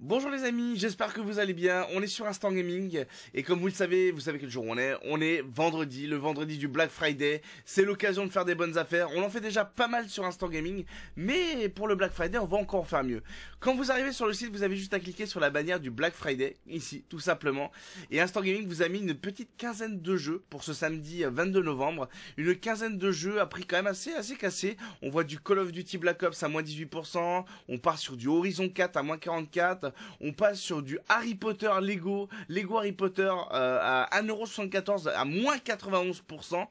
Bonjour les amis, j'espère que vous allez bien, on est sur Instant Gaming, et comme vous le savez, vous savez quel jour on est, on est vendredi, le vendredi du Black Friday, c'est l'occasion de faire des bonnes affaires, on en fait déjà pas mal sur Instant Gaming, mais pour le Black Friday, on va encore faire mieux. Quand vous arrivez sur le site, vous avez juste à cliquer sur la bannière du Black Friday, ici, tout simplement, et Instant Gaming vous a mis une petite quinzaine de jeux pour ce samedi 22 euh, novembre, une quinzaine de jeux a prix quand même assez, assez cassé, on voit du Call of Duty Black Ops à moins 18%, on part sur du Horizon 4 à moins 44%, on passe sur du Harry Potter Lego, Lego Harry Potter euh, à 1,74€ à moins 91%. Il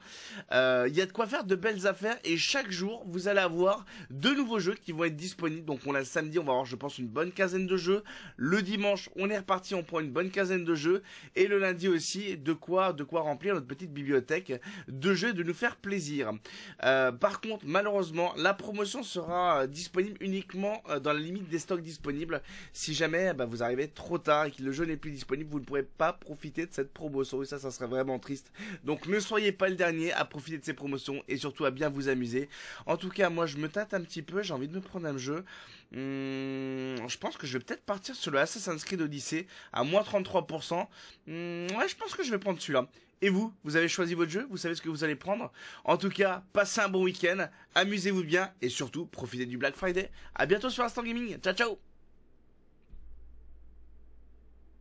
euh, y a de quoi faire de belles affaires et chaque jour vous allez avoir de nouveaux jeux qui vont être disponibles. Donc on a samedi, on va avoir je pense une bonne quinzaine de jeux. Le dimanche, on est reparti, on prend une bonne quinzaine de jeux et le lundi aussi de quoi de quoi remplir notre petite bibliothèque de jeux et de nous faire plaisir. Euh, par contre, malheureusement, la promotion sera disponible uniquement dans la limite des stocks disponibles. Si jamais bah, vous arrivez trop tard et que le jeu n'est plus disponible, vous ne pourrez pas profiter de cette promotion et ça, ça serait vraiment triste. Donc ne soyez pas le dernier à profiter de ces promotions et surtout à bien vous amuser. En tout cas, moi je me tâte un petit peu, j'ai envie de me prendre un jeu. Hmm, je pense que je vais peut-être partir sur le Assassin's Creed Odyssey à moins 33%. Hmm, ouais, je pense que je vais prendre celui-là. Et vous, vous avez choisi votre jeu, vous savez ce que vous allez prendre. En tout cas, passez un bon week-end, amusez-vous bien et surtout profitez du Black Friday. À bientôt sur Instant Gaming. Ciao ciao